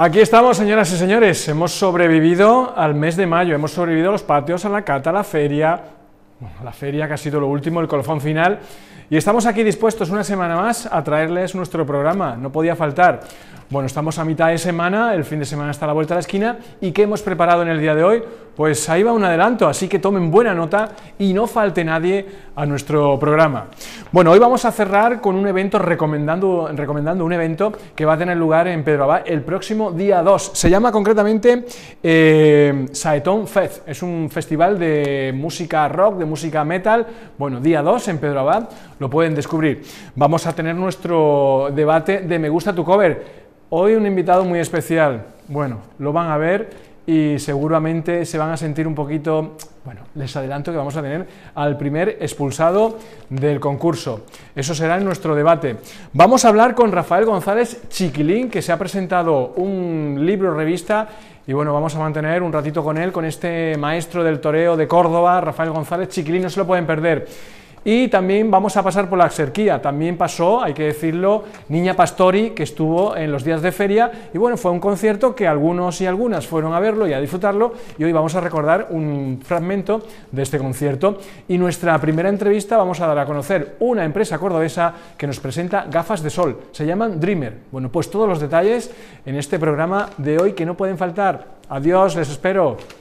Aquí estamos, señoras y señores. Hemos sobrevivido al mes de mayo, hemos sobrevivido a los patios, a la cata, a la feria, la feria que ha sido lo último, el colofón final, y estamos aquí dispuestos una semana más a traerles nuestro programa, no podía faltar. Bueno, estamos a mitad de semana, el fin de semana está a la vuelta de la esquina, ¿y qué hemos preparado en el día de hoy? Pues ahí va un adelanto, así que tomen buena nota y no falte nadie a nuestro programa. Bueno, hoy vamos a cerrar con un evento recomendando, recomendando un evento que va a tener lugar en Pedro Abad el próximo día 2. Se llama concretamente eh, Saetón Fest. Es un festival de música rock, de música metal. Bueno, día 2 en Pedro Abad lo pueden descubrir. Vamos a tener nuestro debate de Me gusta tu cover. Hoy un invitado muy especial. Bueno, lo van a ver y seguramente se van a sentir un poquito, bueno, les adelanto que vamos a tener al primer expulsado del concurso. Eso será en nuestro debate. Vamos a hablar con Rafael González Chiquilín, que se ha presentado un libro revista y bueno, vamos a mantener un ratito con él, con este maestro del toreo de Córdoba, Rafael González Chiquilín, no se lo pueden perder. Y también vamos a pasar por la exerquía. También pasó, hay que decirlo, Niña Pastori, que estuvo en los días de feria. Y bueno, fue un concierto que algunos y algunas fueron a verlo y a disfrutarlo. Y hoy vamos a recordar un fragmento de este concierto. Y nuestra primera entrevista vamos a dar a conocer una empresa cordobesa que nos presenta gafas de sol. Se llaman Dreamer. Bueno, pues todos los detalles en este programa de hoy que no pueden faltar. Adiós, les espero.